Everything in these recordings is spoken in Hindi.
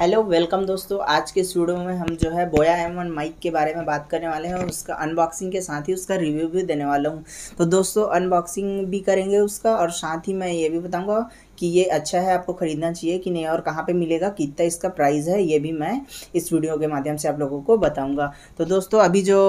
हेलो वेलकम दोस्तों आज के स्टूडियो में हम जो है बोया एम वन माइक के बारे में बात करने वाले हैं और उसका अनबॉक्सिंग के साथ ही उसका रिव्यू भी देने वाला हूँ तो दोस्तों अनबॉक्सिंग भी करेंगे उसका और साथ ही मैं ये भी बताऊँगा कि ये अच्छा है आपको ख़रीदना चाहिए कि नहीं और कहाँ पे मिलेगा कितना इसका प्राइस है ये भी मैं इस वीडियो के माध्यम से आप लोगों को बताऊँगा तो दोस्तों अभी जो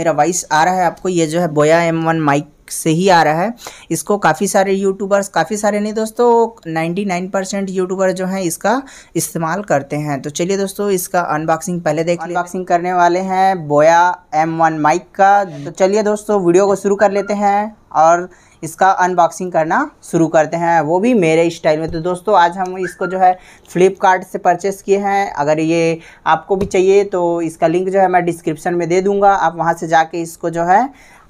मेरा वॉइस आ रहा है आपको ये जो है बोया एम वन माइक से ही आ रहा है इसको काफ़ी सारे यूट्यूबर्स काफ़ी सारे नहीं दोस्तों 99 परसेंट यूट्यूबर जो हैं इसका इस्तेमाल करते हैं तो चलिए दोस्तों इसका अनबॉक्सिंग पहले देख अनबॉक्सिंग करने वाले हैं बोया एम वन माइक का तो चलिए दोस्तों वीडियो को शुरू कर लेते हैं और इसका अनबॉक्सिंग करना शुरू करते हैं वो भी मेरे स्टाइल में तो दोस्तों आज हम इसको जो है फ्लिपकार्ट से परचेस किए हैं अगर ये आपको भी चाहिए तो इसका लिंक जो है मैं डिस्क्रिप्शन में दे दूँगा आप वहाँ से जाके इसको जो है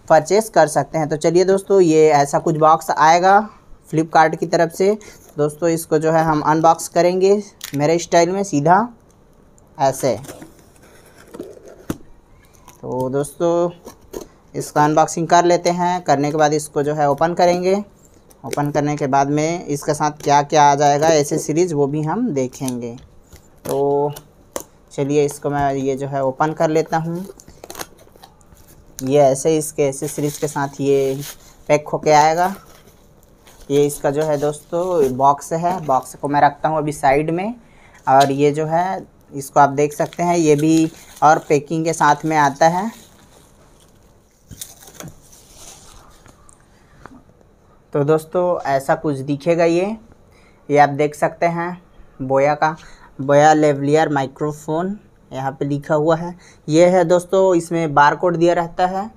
परचेस कर सकते हैं तो चलिए दोस्तों ये ऐसा कुछ बॉक्स आएगा फ्लिपकार्ट की तरफ से दोस्तों इसको जो है हम अनबॉक्स करेंगे मेरे स्टाइल में सीधा ऐसे तो दोस्तों इसका अनबॉक्सिंग कर लेते हैं करने के बाद इसको जो है ओपन करेंगे ओपन करने के बाद में इसके साथ क्या क्या आ जाएगा ऐसे सीरीज़ वो भी हम देखेंगे तो चलिए इसको मैं ये जो है ओपन कर लेता हूँ ये ऐसे इसके ऐसे सीरीज़ के साथ ये पैक होके आएगा ये इसका जो है दोस्तों बॉक्स है बॉक्स को मैं रखता हूँ अभी साइड में और ये जो है इसको आप देख सकते हैं ये भी और पैकिंग के साथ में आता है तो दोस्तों ऐसा कुछ दिखेगा ये ये आप देख सकते हैं बोया का बोया लेवलियर माइक्रोफोन यहाँ पे लिखा हुआ है ये है दोस्तों इसमें बार कोड दिया रहता है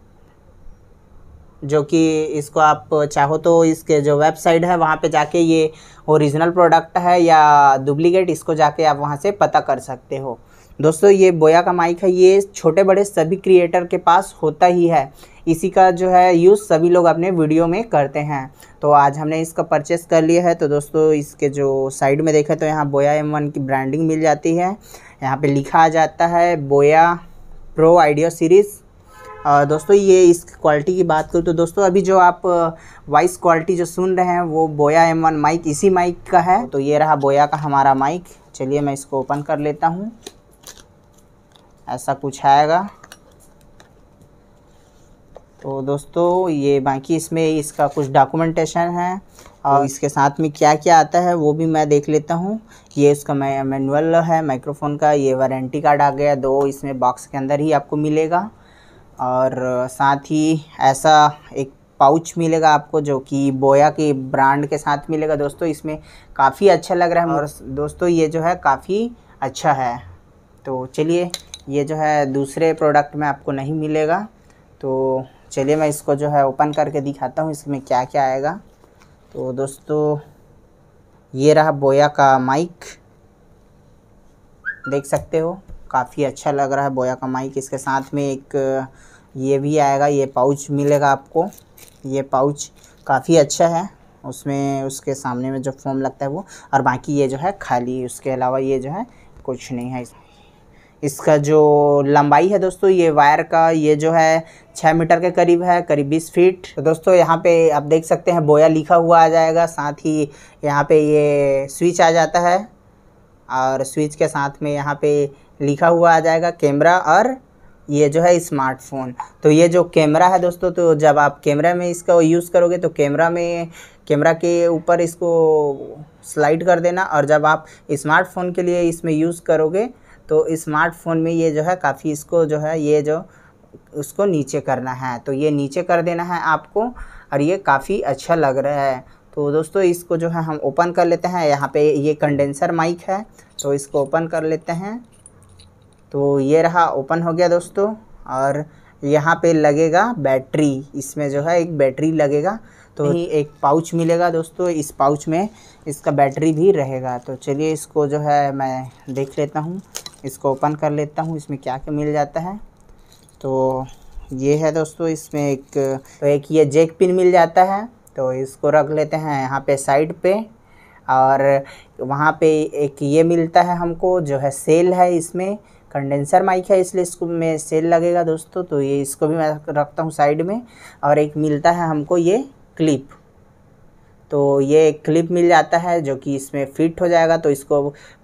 जो कि इसको आप चाहो तो इसके जो वेबसाइट है वहाँ पे जाके ये ओरिजिनल प्रोडक्ट है या डुप्लीकेट इसको जाके आप वहाँ से पता कर सकते हो दोस्तों ये बोया का माइक है ये छोटे बड़े सभी क्रिएटर के पास होता ही है इसी का जो है यूज़ सभी लोग अपने वीडियो में करते हैं तो आज हमने इसका परचेस कर लिया है तो दोस्तों इसके जो साइड में देखें तो यहाँ बोया एम वन की ब्रांडिंग मिल जाती है यहाँ पे लिखा जाता है बोया प्रो आइडियो सीरीज़ दोस्तों ये इस क्वालिटी की बात करूँ तो दोस्तों अभी जो आप वॉइस क्वालिटी जो सुन रहे हैं वो बोया एम वन माइक इसी माइक का है तो ये रहा बोया का हमारा माइक चलिए मैं इसको ओपन कर लेता हूँ ऐसा कुछ आएगा तो दोस्तों ये बाकी इसमें इसका कुछ डॉक्यूमेंटेशन है और हाँ। इसके साथ में क्या क्या आता है वो भी मैं देख लेता हूँ ये इसका मैनुअल है माइक्रोफोन का ये वारंटी कार्ड आ गया दो इसमें बॉक्स के अंदर ही आपको मिलेगा और साथ ही ऐसा एक पाउच मिलेगा आपको जो कि बोया के ब्रांड के साथ मिलेगा दोस्तों इसमें काफ़ी अच्छा लग रहा है और दोस्तों ये जो है काफ़ी अच्छा है तो चलिए ये जो है दूसरे प्रोडक्ट में आपको नहीं मिलेगा तो चलिए मैं इसको जो है ओपन करके दिखाता हूँ इसमें क्या क्या आएगा तो दोस्तों ये रहा बोया का माइक देख सकते हो काफ़ी अच्छा लग रहा है बोया का माइक इसके साथ में एक ये भी आएगा ये पाउच मिलेगा आपको ये पाउच काफ़ी अच्छा है उसमें उसके सामने में जो फॉर्म लगता है वो और बाकी ये जो है खाली उसके अलावा ये जो है कुछ नहीं है इसका जो लंबाई है दोस्तों ये वायर का ये जो है छः मीटर के करीब है करीब बीस फीट तो दोस्तों यहाँ पे आप देख सकते हैं बोया लिखा हुआ आ जाएगा साथ ही यहाँ पे ये स्विच आ जाता है और स्विच के साथ में यहाँ पे लिखा हुआ आ जाएगा कैमरा और ये जो है स्मार्टफोन तो ये जो कैमरा है दोस्तों तो जब आप कैमरा में इसका यूज़ करोगे तो कैमरा में कैमरा के ऊपर इसको स्लाइड कर देना और जब आप स्मार्टफोन के लिए इसमें यूज़ करोगे तो स्मार्टफोन में ये जो है काफ़ी इसको जो है ये जो उसको नीचे करना है तो ये नीचे कर देना है आपको और ये काफ़ी अच्छा लग रहा है तो दोस्तों इसको जो है हम ओपन कर लेते हैं यहाँ पे ये कंडेंसर माइक है तो इसको ओपन कर लेते हैं तो ये रहा ओपन हो गया दोस्तों और यहाँ पे लगेगा बैटरी इसमें जो है एक बैटरी लगेगा तो ही एक पाउच मिलेगा दोस्तों इस पाउच में इसका बैटरी भी रहेगा तो चलिए इसको जो है मैं देख लेता हूँ इसको ओपन कर लेता हूँ इसमें क्या क्या मिल जाता है तो ये है दोस्तों इसमें एक तो एक ये जेक पिन मिल जाता है तो इसको रख लेते हैं यहाँ पे साइड पे और वहाँ पे एक ये मिलता है हमको जो है सेल है इसमें कंडेंसर माइक है इसलिए इसको में सेल लगेगा दोस्तों तो ये इसको भी मैं रखता हूँ साइड में और एक मिलता है हमको ये क्लिप तो ये क्लिप मिल जाता है जो कि इसमें फिट हो जाएगा तो इसको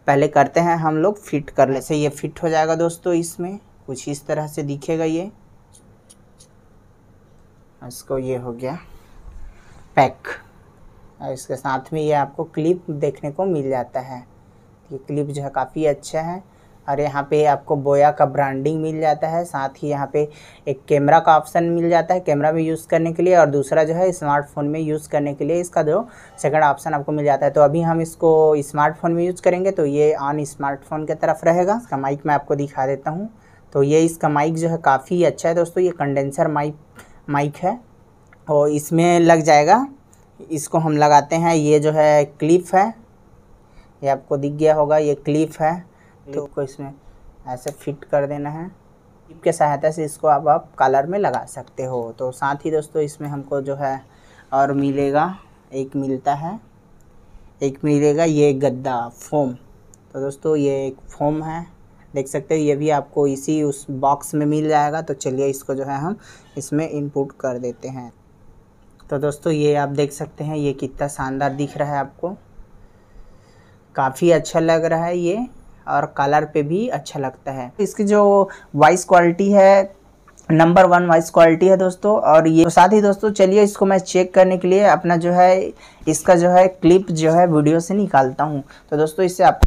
पहले करते हैं हम लोग फिट ले से ये फिट हो जाएगा दोस्तों इसमें कुछ इस तरह से दिखेगा ये इसको ये हो गया पैक और इसके साथ में ये आपको क्लिप देखने को मिल जाता है ये क्लिप जो है काफ़ी अच्छा है और यहाँ पे आपको बोया का ब्रांडिंग मिल जाता है साथ ही यहाँ पे एक कैमरा का ऑप्शन मिल जाता है कैमरा में यूज़ करने के लिए और दूसरा जो है स्मार्टफोन में यूज़ करने के लिए इसका जो सेकंड ऑप्शन आपको मिल जाता है तो अभी हम इसको स्मार्टफोन में यूज़ करेंगे तो ये ऑन स्मार्टफोन की तरफ रहेगा इसका माइक मैं आपको दिखा देता हूँ तो ये इसका माइक जो है काफ़ी अच्छा है दोस्तों ये कंडेंसर माइक माइक है और इसमें लग जाएगा इसको हम लगाते हैं ये जो है क्लिप है ये आपको दिख गया होगा ये क्लिप है क्लिप तो को इसमें ऐसे फिट कर देना है क्लिप के सहायता से इसको आप आप कलर में लगा सकते हो तो साथ ही दोस्तों इसमें हमको जो है और मिलेगा एक मिलता है एक मिलेगा ये गद्दा फोम तो दोस्तों ये एक फोम है देख सकते हो ये भी आपको इसी उस बॉक्स में मिल जाएगा तो चलिए इसको जो है हम इसमें इनपुट कर देते हैं तो दोस्तों ये आप देख सकते हैं ये कितना शानदार दिख रहा है आपको काफ़ी अच्छा लग रहा है ये और कलर पे भी अच्छा लगता है इसकी जो वॉइस क्वालिटी है नंबर वन वॉइस क्वालिटी है दोस्तों और ये तो साथ ही दोस्तों चलिए इसको मैं चेक करने के लिए अपना जो है इसका जो है क्लिप जो है वीडियो से निकालता हूँ तो दोस्तों इससे आप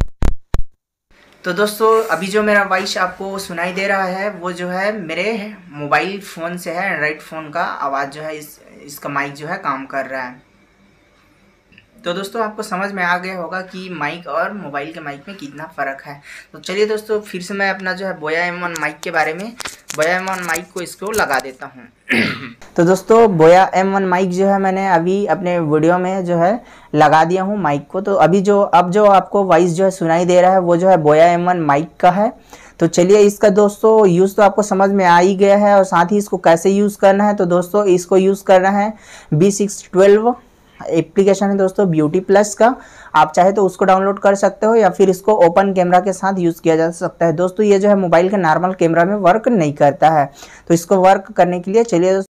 तो दोस्तों अभी जो मेरा वॉइस आपको सुनाई दे रहा है वो जो है मेरे मोबाइल फ़ोन से है एंड्राइड फ़ोन का आवाज़ जो है इस इसका माइक जो है काम कर रहा है तो दोस्तों आपको समझ में आ गया होगा कि माइक और मोबाइल के माइक में कितना फ़र्क है तो चलिए दोस्तों फिर से मैं अपना जो है बोया एम माइक के बारे में बोया एम माइक को इसको लगा देता हूँ तो दोस्तों बोया एम वन माइक जो है मैंने अभी अपने वीडियो में जो है लगा दिया हूँ माइक को तो अभी जो अब जो आपको वॉइस जो है सुनाई दे रहा है वो जो है बोया एम वन माइक का है तो चलिए इसका दोस्तों यूज़ तो आपको समझ में आ ही गया है और साथ ही इसको कैसे यूज़ करना है तो दोस्तों इसको यूज़ करना है बी सिक्स ट्वेल्व एप्लीकेशन है दोस्तों ब्यूटी प्लस का आप चाहे तो उसको डाउनलोड कर सकते हो या फिर इसको ओपन कैमरा के साथ यूज़ किया जा सकता है दोस्तों ये जो है मोबाइल के नॉर्मल कैमरा में वर्क नहीं करता है तो इसको वर्क करने के लिए चलिए